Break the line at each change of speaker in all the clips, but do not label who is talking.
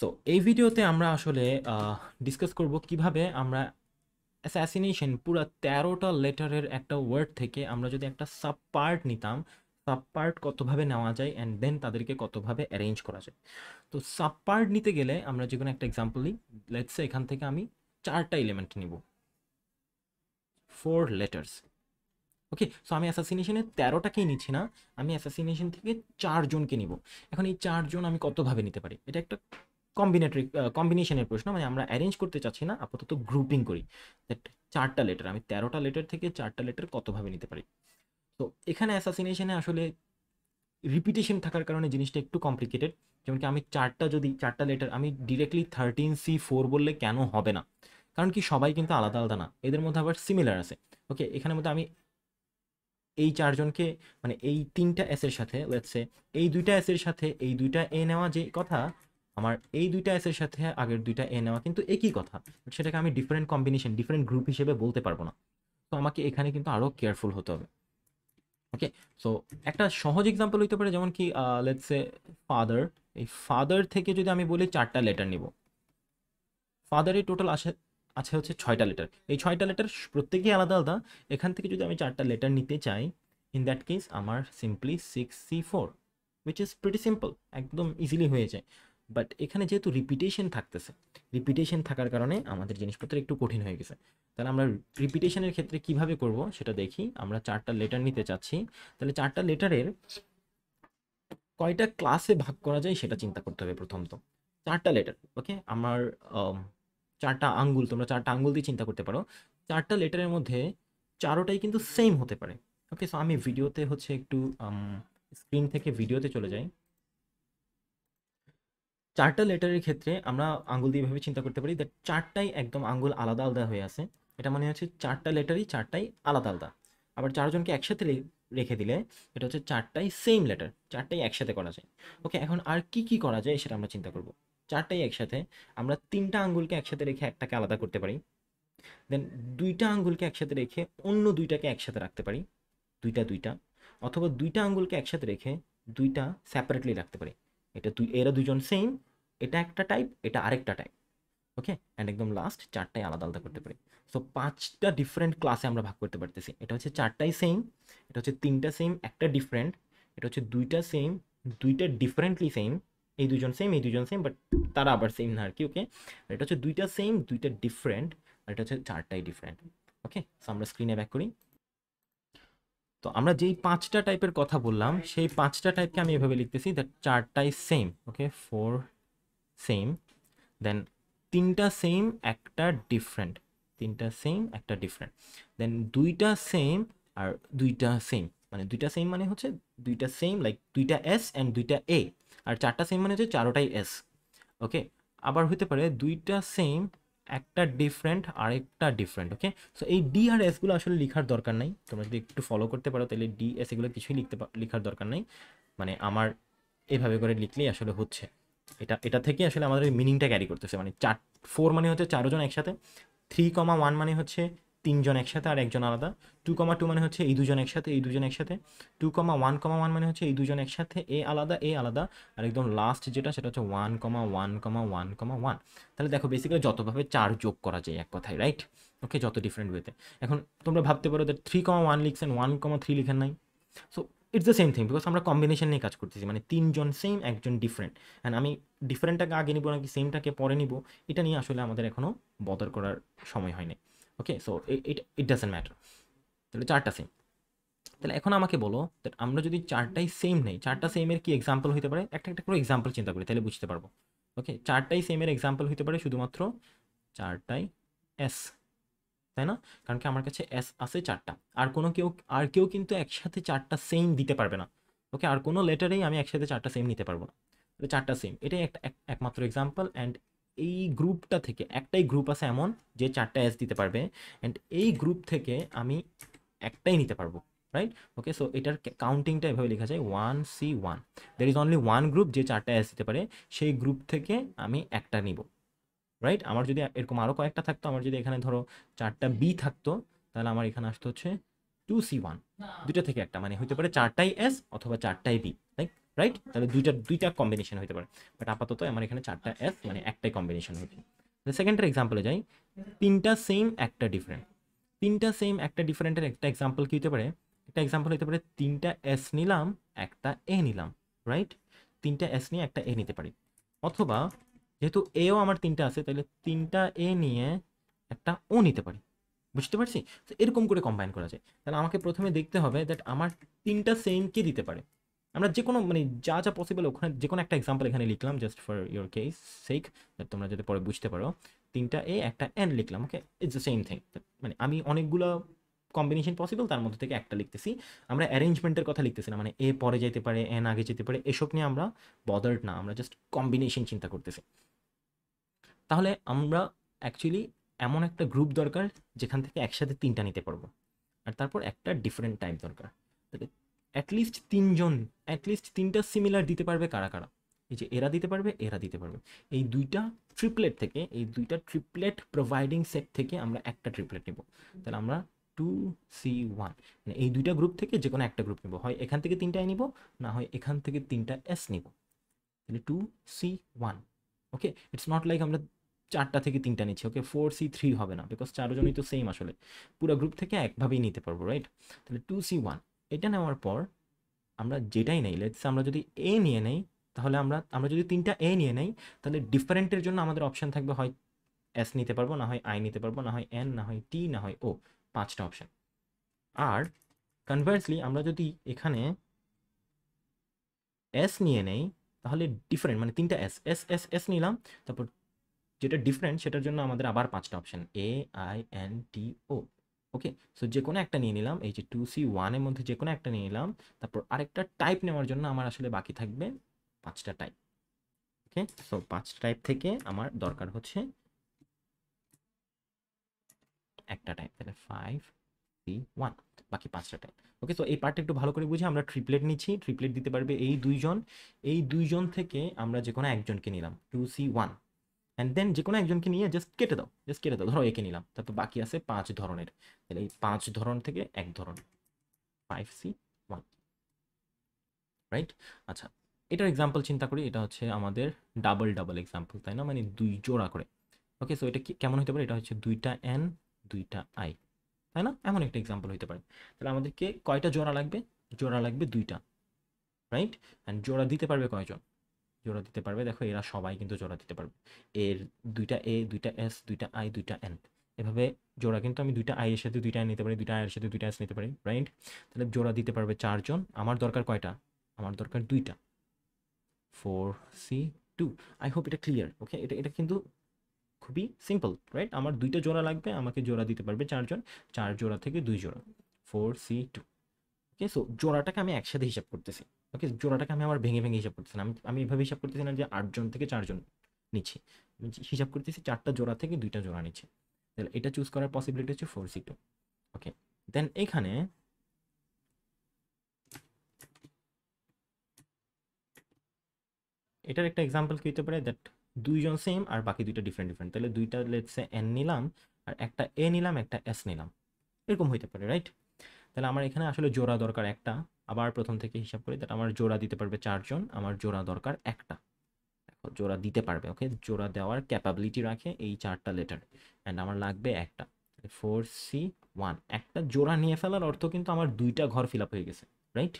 so এই ভিডিওতে আমরা আসলে ডিসকাস করব কিভাবে আমরা অ্যাসাসিনেশন পুরো তেরোটা লেটারের একটা ওয়ার্ড থেকে আমরা যদি একটা সাব পার্ট নিতাম সাব পার্ট কতভাবে নেওয়া যায় অ্যান্ড দেন তাদেরকে কতভাবে অ্যারেঞ্জ করা যায় তো সাব পার্ট নিতে গেলে আমরা যে কোনো একটা এক্সাম্পল নিই লেটসে এখান থেকে আমি চারটা এলিমেন্ট নিব ফোর লেটার্স ওকে সো আমি অ্যাসাসিনেশনের তেরোটাকেই নিচ্ছি না আমি অ্যাসাসিনেশন থেকে চারজনকে নিব এখন এই চারজন আমি কতভাবে নিতে পারি এটা একটা কম্বিনেটরি কম্বিনেশনের প্রশ্ন মানে আমরা অ্যারেঞ্জ করতে চাচ্ছি না আপাতত গ্রুপিং করি দ্যাট চারটা লেটার আমি তেরোটা লেটার থেকে চারটা লেটার কতভাবে নিতে পারি তো এখানে অ্যাসাসিনেশনে আসলে রিপিটেশন থাকার কারণে জিনিসটা একটু কমপ্লিকেটেড যেমন কি আমি চারটা যদি চারটা লেটার আমি ডিরেক্টলি থার্টিন সি ফোর বললে কেন হবে না কারণ কি সবাই কিন্তু আলাদা আলাদা না এদের মধ্যে আবার সিমিলার আছে ওকে এখানের মধ্যে আমি এই চারজনকে মানে এই তিনটা এসের সাথে লেটসে এই দুইটা এসের সাথে এই দুইটা এ নেওয়া যে কথা আমার এই দুইটা এসের সাথে আগের দুইটা এ নেওয়া কিন্তু একই কথা সেটাকে আমি ডিফারেন্ট কম্বিনেশন ডিফারেন্ট গ্রুপ হিসেবে বলতে পারবো না তো আমাকে এখানে কিন্তু আরও কেয়ারফুল হতে হবে ওকে সো একটা সহজ এক্সাম্পল হইতে পারে যেমন কি লেটস এ ফাদার এই ফাদার থেকে যদি আমি বলি চারটা লেটার নিব ফাদারে টোটাল আসে আছে হচ্ছে ছয়টা লেটার এই ছয়টা লেটার প্রত্যেকেই আলাদা আলাদা এখান থেকে যদি আমি চারটা লেটার নিতে চাই ইন দ্যাট কেস আমার simply six C four which is pretty simple একদম ইজিলি হয়ে যায় বাট এখানে যেহেতু রিপিটেশন থাকতেছে রিপিটেশন থাকার কারণে আমাদের জিনিসপত্র একটু কঠিন হয়ে গেছে তাহলে আমরা রিপিটেশনের ক্ষেত্রে কিভাবে করব সেটা দেখি আমরা চারটা লেটার নিতে চাচ্ছি তাহলে চারটা লেটারের কয়টা ক্লাসে ভাগ করা যায় সেটা চিন্তা করতে হবে প্রথমত চারটা লেটার ওকে আমার um, চারটা আঙ্গুল তোমরা চারটা আঙ্গুল দিয়ে চিন্তা করতে পারো চারটা লেটারের মধ্যে চারোটাই কিন্তু সেম হতে পারে ওকে সো আমি ভিডিওতে হচ্ছে একটু স্ক্রিন থেকে ভিডিওতে চলে যাই চারটা লেটারের ক্ষেত্রে আমরা আঙ্গুল দিয়ে এভাবে চিন্তা করতে পারি দ্যাট চারটাই একদম আঙ্গুল আলাদা আলাদা হয়ে আছে এটা মানে হচ্ছে চারটা লেটারই চারটাই আলাদা আলাদা আবার চারজনকে একসাথে রেখে দিলে এটা হচ্ছে চারটাই সেম লেটার চারটাই একসাথে করা যায় ওকে এখন আর কি কি করা যায় সেটা আমরা চিন্তা করবো চারটাই একসাথে আমরা তিনটা আঙ্গুলকে একসাথে রেখে একটাকে আলাদা করতে পারি দেন দুইটা আঙ্গুলকে একসাথে রেখে অন্য দুইটাকে একসাথে রাখতে পারি দুইটা দুইটা অথবা দুইটা আঙ্গুলকে একসাথে রেখে দুইটা সেপারেটলি রাখতে পারি এটা দুই এরা দুজন সেম এটা একটা টাইপ এটা আরেকটা টাইপ ওকে অ্যান্ড একদম লাস্ট চারটাই আলাদা আলাদা করতে পারি সো পাঁচটা ডিফারেন্ট ক্লাসে আমরা ভাগ করতে পারতেছি এটা হচ্ছে চারটাই সেম এটা হচ্ছে তিনটা সেম একটা ডিফারেন্ট এটা হচ্ছে দুইটা সেম দুইটা ডিফারেন্টলি সেম এই দুজন সেম এই দুজন সেম বাট তারা আবার সেম না আর কি ওকে আর এটা হচ্ছে দুইটা সেম দুইটা ডিফারেন্ট আর এটা হচ্ছে চারটাই ডিফারেন্ট ওকে সো আমরা স্ক্রিনে ব্যাক করি তো আমরা যেই পাঁচটা টাইপের কথা বললাম সেই পাঁচটা টাইপকে আমি এভাবে লিখতেছি দ্যাট চারটাই same okay four same then তিনটা সেম একটা ডিফারেন্ট তিনটা সেম একটা ডিফারেন্ট দেন দুইটা সেম আর দুইটা সেম মানে দুইটা সেম মানে হচ্ছে দুইটা সেম লাইক দুইটা এস অ্যান্ড দুইটা এ আর চারটা সেম মানে হচ্ছে চারোটাই এস ওকে আবার হতে পারে দুইটা সেম একটা ডিফারেন্ট আর একটা ডিফারেন্ট ওকে সো এই ডি আর এসগুলো আসলে লেখার দরকার নাই তোমরা যদি একটু ফলো করতে পারো তাহলে ডি এস এগুলো কিছুই লিখতে লেখার দরকার নাই মানে আমার এভাবে করে লিখলেই আসলে হচ্ছে এটা এটা থেকে আসলে আমাদের মিনিংটা ক্যারি করতেছে মানে চার ফোর মানে হচ্ছে চারোজন একসাথে থ্রি কমা ওয়ান মানে হচ্ছে তিনজন একসাথে আর একজন আলাদা টু কমা টু মানে হচ্ছে এই দুজন একসাথে এই দুজন একসাথে two comma one comma one মানে হচ্ছে এই দুজন একসাথে এ আলাদা এ আলাদা আর একদম লাস্ট যেটা সেটা হচ্ছে one comma one comma one comma one তাহলে দেখো বেসিক্যালি যতভাবে চার যোগ করা যায় এক কথায় রাইট ওকে যত ডিফারেন্ট ওয়েতে এখন তোমরা ভাবতে পারো দ্যাট থ্রি কমা ওয়ান লিখছেন ওয়ান কমা থ্রি লিখেন নাই so it's the same thing because আমরা কম্বিনেশন নিয়ে কাজ করতেছি মানে তিনজন সেম একজন ডিফারেন্ট অ্যান্ড আমি ডিফারেন্টটাকে আগে নিবো নাকি সেমটাকে পরে নিব এটা নিয়ে আসলে আমাদের এখনও বদল করার সময় হয়নি okay so it it doesn't matter তাহলে চারটা সেম তাহলে এখন আমাকে বলো আমরা যদি চারটাই সেম নেই চারটা সেমের কি এক্সাম্পল হতে পারে একটা একটা করে এক্সাম্পল চিন্তা করি তাহলে বুঝতে পারবো ওকে চারটাই সেমের এক্সাম্পল হতে পারে শুধুমাত্র চারটাই এস তাই না কারণ কি আমার কাছে এস আছে চারটা আর কোনো কেউ আর কেউ কিন্তু একসাথে চারটা সেম দিতে পারবে না ওকে আর কোনো লেটারেই আমি একসাথে চারটা সেম নিতে পারবো না তাহলে চারটা সেম এটাই একটা একমাত্র এক্সাম্পল অ্যান্ড এই গ্রুপটা থেকে একটাই গ্রুপ আছে এমন যে চারটা এস দিতে পারবে অ্যান্ড এই গ্রুপ থেকে আমি একটাই নিতে পারবো রাইট ওকে সো এটার কাউন্টিংটা এভাবে লেখা যায় one C one there is only one group যে চারটা এস দিতে পারে সেই গ্রুপ থেকে আমি একটা নিব রাইট আমার যদি এরকম আরও কয়েকটা থাকতো আমার যদি এখানে ধরো চারটা বি থাকতো তাহলে আমার এখানে আসতে হচ্ছে টু সি ওয়ান দুটো থেকে একটা মানে হতে পারে চারটাই এস অথবা চারটাই বি রাইট রাইট তাহলে দুইটা দুইটা কম্বিনেশন হতে পারে বাট আপাতত আমার এখানে চারটা এস মানে একটাই কম্বিনেশন হয়েছে সেকেন্ডের এক্সাম্পলে যাই তিনটা সেম একটা ডিফারেন্ট তিনটা সেম একটা ডিফারেন্টের একটা এক্সাম্পল কী হতে পারে একটা এক্সাম্পল হতে পারে তিনটা এস নিলাম একটা এ নিলাম রাইট তিনটা এস নিয়ে একটা এ নিতে পারি অথবা যেহেতু এও আমার তিনটা আছে তাহলে তিনটা এ নিয়ে একটা ও নিতে পারি বুঝতে পারছি তো এরকম করে কম্বাইন করা যায় তাহলে আমাকে প্রথমে দেখতে হবে দ্যাট আমার তিনটা সেম কে দিতে পারে আমরা যে কোনো মানে যা যা পসিবল ওখানে যে কোনো একটা এক্সাম্পল এখানে লিখলাম just for your case sake তোমরা যাতে পরে বুঝতে পারো তিনটা এ একটা এন লিখলাম okay it's the same thing মানে আমি অনেকগুলো কম্বিনেশন পসিবল তার মধ্যে থেকে একটা লিখতেছি আমরা অ্যারেঞ্জমেন্টের কথা লিখতেছি না মানে এ পরে যেতে পারে এন আগে যেতে পারে এসব নিয়ে আমরা বদার্ড না আমরা জাস্ট কম্বিনেশন চিন্তা করতেছি তাহলে আমরা অ্যাকচুয়ালি এমন একটা গ্রুপ দরকার যেখান থেকে একসাথে তিনটা নিতে পারবো আর তারপর একটা ডিফারেন্ট টাইপ দরকার অ্যাটলিস্ট তিনজন অ্যাটলিস্ট তিনটা সিমিলার দিতে পারবে কারা কারা এই যে এরা দিতে পারবে এরা দিতে পারবে এই দুইটা ট্রিপলেট থেকে এই দুইটা ট্রিপলেট প্রোভাইডিং সেট থেকে আমরা একটা ট্রিপলেট নেব তাহলে আমরা টু সি ওয়ান মানে এই দুইটা গ্রুপ থেকে যে কোনো একটা গ্রুপ নেব হয় এখান থেকে তিনটায় নিব না হয় এখান থেকে তিনটা এস নিব তাহলে two C one okay it's not like আমরা চারটা থেকে তিনটা নিচ্ছি ওকে ফোর সি থ্রি হবে না বিকজ চারজনই তো সেম আসলে পুরো গ্রুপ থেকে একভাবেই নিতে পারবো রাইট তাহলে টু সি ওয়ান এটা নেওয়ার পর আমরা যেটাই নেই লেটস আমরা যদি এ নিয়ে নেই তাহলে আমরা আমরা যদি তিনটা এ নিয়ে নেই তাহলে ডিফারেন্টের জন্য আমাদের অপশান থাকবে হয় এস নিতে পারবো না হয় আই নিতে পারবো না হয় এন না হয় টি না হয় ও পাঁচটা অপশান আর কনভার্সলি আমরা যদি এখানে এস নিয়ে নেই তাহলে ডিফারেন্ট মানে তিনটা এস এস এস এস নিলাম তারপর যেটা ডিফারেন্ট সেটার জন্য আমাদের আবার পাঁচটা option A I N T O okay so যে কোনো একটা নিয়ে নিলাম এই যে টু সি ওয়ানের মধ্যে যে কোনো একটা নিয়ে নিলাম তারপর আরেকটা টাইপ নেওয়ার জন্য আমার আসলে বাকি থাকবে পাঁচটা টাইপ ওকে সো পাঁচটা টাইপ থেকে আমার দরকার হচ্ছে একটা টাইপ তাহলে ফাইভ থ্রি ওয়ান বাকি পাঁচটা টাইপ ওকে তো এই পার্টটা একটু ভালো করে বুঝি আমরা ট্রিপলেট নিচ্ছি ট্রিপলেট দিতে পারবে এই দুইজন এই দুইজন থেকে আমরা যে কোনো একজনকে নিলাম two C one and then যে কোনো একজনকে নিয়ে জাস্ট কেটে দাও জাস্ট কেটে দাও ধরো একে নিলাম তারপর বাকি আছে পাঁচ ধরনের তাহলে এই পাঁচ ধরন থেকে এক ধরন ফাইভ সি ওয়ান রাইট আচ্ছা এটার এক্সাম্পল চিন্তা করি এটা হচ্ছে আমাদের ডাবল ডাবল এক্সাম্পল তাই না মানে দুই জোড়া করে ওকে সো এটা কেমন হতে পারে এটা হচ্ছে দুইটা এন দুইটা আই তাই না এমন একটা এক্সাম্পল হতে পারে তাহলে আমাদেরকে কয়টা জোড়া লাগবে জোড়া লাগবে দুইটা রাইট অ্যান্ড জোড়া দিতে পারবে কয়জন জোড়া দিতে পারবে দেখো এরা সবাই কিন্তু জোড়া দিতে পারবে এর দুইটা এ দুইটা এস দুইটা আই দুইটা এন এভাবে জোড়া কিন্তু আমি দুইটা আই এর সাথে দুইটা আই নিতে পারি দুইটা আয়ের সাথে দুইটা এস নিতে পারি রাইট তাহলে জোড়া দিতে পারবে চারজন আমার দরকার কয়টা আমার দরকার দুইটা four C two I hope এটা ক্লিয়ার ওকে এটা এটা কিন্তু খুবই সিম্পল রাইট আমার দুইটা জোড়া লাগবে আমাকে জোড়া দিতে পারবে চারজন চার জোড়া থেকে দুই জোড়া four C two okay so জোড়াটাকে আমি একসাথে হিসাব করতেছি ওকে জোড়াটাকে আমি আমার ভেঙে ভেঙে হিসাব করতেছি না আমি আমি এভাবে হিসাব করতেছি না যে আটজন থেকে চারজন নিচ্ছি হিসাব করতেছি চারটা জোড়া থেকে দুইটা জোড়া নিচ্ছে তাহলে এটা চুজ করার পসিবিলিটি হচ্ছে ফোর সি ওকে দেন এখানে এটার একটা এক্সাম্পল কি হতে পারে দ্যাট দুইজন সেম আর বাকি দুইটা ডিফারেন্ট ডিফারেন্ট তাহলে দুইটা লেটসে এন নিলাম আর একটা এ নিলাম একটা এস নিলাম এরকম হইতে পারে রাইট তাহলে আমার এখানে আসলে জোড়া দরকার একটা আবার প্রথম থেকে হিসাব করি তাহলে আমার জোড়া দিতে পারবে চারজন আমার জোড়া দরকার একটা দেখো জোড়া দিতে পারবে ওকে জোড়া দেওয়ার ক্যাপাবিলিটি রাখে এই চারটা লেটার অ্যান্ড আমার লাগবে একটা ফোর সি ওয়ান একটা জোড়া নিয়ে ফেলার অর্থ কিন্তু আমার দুইটা ঘর ফিল আপ হয়ে গেছে রাইট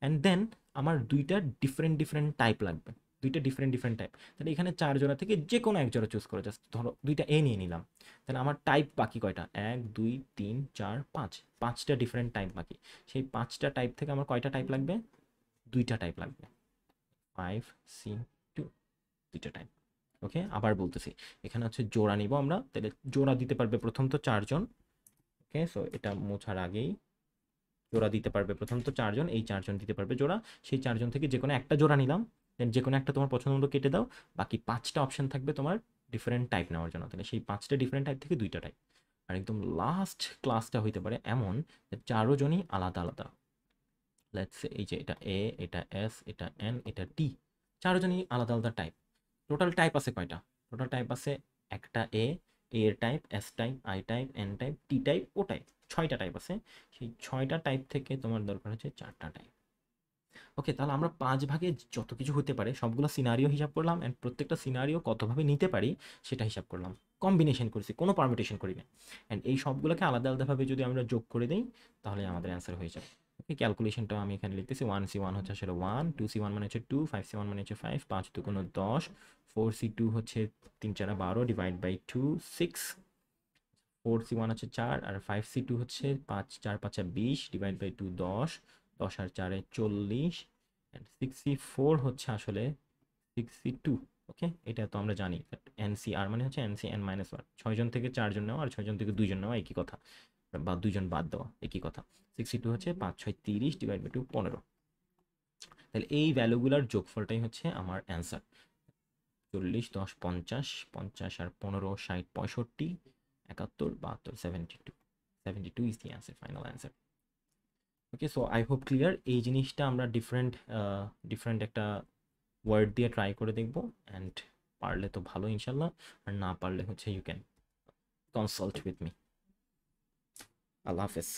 অ্যান্ড দেন আমার দুইটা ডিফারেন্ট ডিফারেন্ট টাইপ লাগবে দুইটা ডিফারেন্ট ডিফারেন্ট টাইপ তাহলে এখানে চার জোড়া থেকে যে কোনো এক জোড়া চুজ করো জাস্ট ধরো দুইটা এ নিয়ে নিলাম তাহলে আমার টাইপ বাকি কয়টা এক দুই তিন চার পাঁচ পাঁচটা ডিফারেন্ট টাইপ বাকি সেই পাঁচটা টাইপ থেকে আমার কয়টা টাইপ লাগবে দুইটা টাইপ লাগবে ফাইভ সি টু দুইটা টাইপ ওকে আবার বলতেছি এখানে হচ্ছে জোড়া নিব আমরা তাহলে জোড়া দিতে পারবে প্রথম তো চারজন ওকে সো এটা মোছার আগেই জোড়া দিতে পারবে প্রথম তো চারজন এই চারজন দিতে পারবে জোড়া সেই চারজন থেকে যে কোনো একটা জোড়া নিলাম দেন যে কোনো একটা তোমার পছন্দ মতো কেটে দাও বাকি পাঁচটা অপশান থাকবে তোমার ডিফারেন্ট টাইপ নেওয়ার জন্য তাহলে সেই পাঁচটা ডিফারেন্ট টাইপ থেকে দুইটা টাইপ আর একদম লাস্ট ক্লাসটা হইতে পারে এমন জনই আলাদা আলাদা লেটস এই যে এটা এ এটা এস এটা এন এটা টি চারোজনই আলাদা আলাদা টাইপ টোটাল টাইপ আছে কয়টা টোটাল টাইপ আছে একটা এ এর type S type I type N type T type O type ছয়টা টাইপ আছে সেই ছয়টা টাইপ থেকে তোমার দরকার হচ্ছে চারটা টাইপ ওকে তাহলে আমরা পাঁচ ভাগে যত কিছু হতে পারে সবগুলো সিনারিও হিসাব করলাম অ্যান্ড প্রত্যেকটা সিনারিও কতভাবে নিতে পারি সেটা হিসাব করলাম কম্বিনেশন করেছি কোনো পারমিটেশন করি না অ্যান্ড এই সবগুলোকে আলাদা আলাদাভাবে যদি আমরা যোগ করে দিই তাহলে আমাদের অ্যান্সার হয়ে যাবে ওকে ক্যালকুলেশনটা আমি এখানে লিখতেছি ওয়ান সি ওয়ান হচ্ছে আসলে ওয়ান টু সি ওয়ান মানে হচ্ছে টু ফাইভ সি ওয়ান মানে হচ্ছে ফাইভ পাঁচ দু কোনো দশ ফোর সি টু হচ্ছে তিন চার বারো divide by two six four C one হচ্ছে চার আর ফাইভ সি টু হচ্ছে পাঁচ চার পাঁচ বিশ ডিভাইড বাই টু দশ দশ আর চারে চল্লিশ অ্যান্ড সিক্সটি ফোর হচ্ছে আসলে সিক্সটি টু ওকে এটা তো আমরা জানি সি আর মানে হচ্ছে এনসি এন মাইনাস ওয়ান ছয়জন থেকে চারজন নেওয়া আর ছয়জন থেকে দুজন নেওয়া একই কথা বা দুজন বাদ দেওয়া একই কথা সিক্সটি টু হচ্ছে পাঁচ ছয় তিরিশ ডিভাইড বাই টু পনেরো তাহলে এই ভ্যালুগুলার যোগফলটাই হচ্ছে আমার অ্যান্সার চল্লিশ দশ পঞ্চাশ পঞ্চাশ আর পনেরো ষাট পঁয়ষট্টি একাত্তর বাহাত্তর seventy two seventy two is the answer final answer okay so I hope clear এই জিনিসটা আমরা ডিফারেন্ট ডিফারেন্ট একটা ওয়ার্ড দিয়ে ট্রাই করে দেখব অ্যান্ড পারলে তো ভালো ইনশাল্লাহ আর না পারলে হচ্ছে you can consult with me আল্লাহ হাফেজ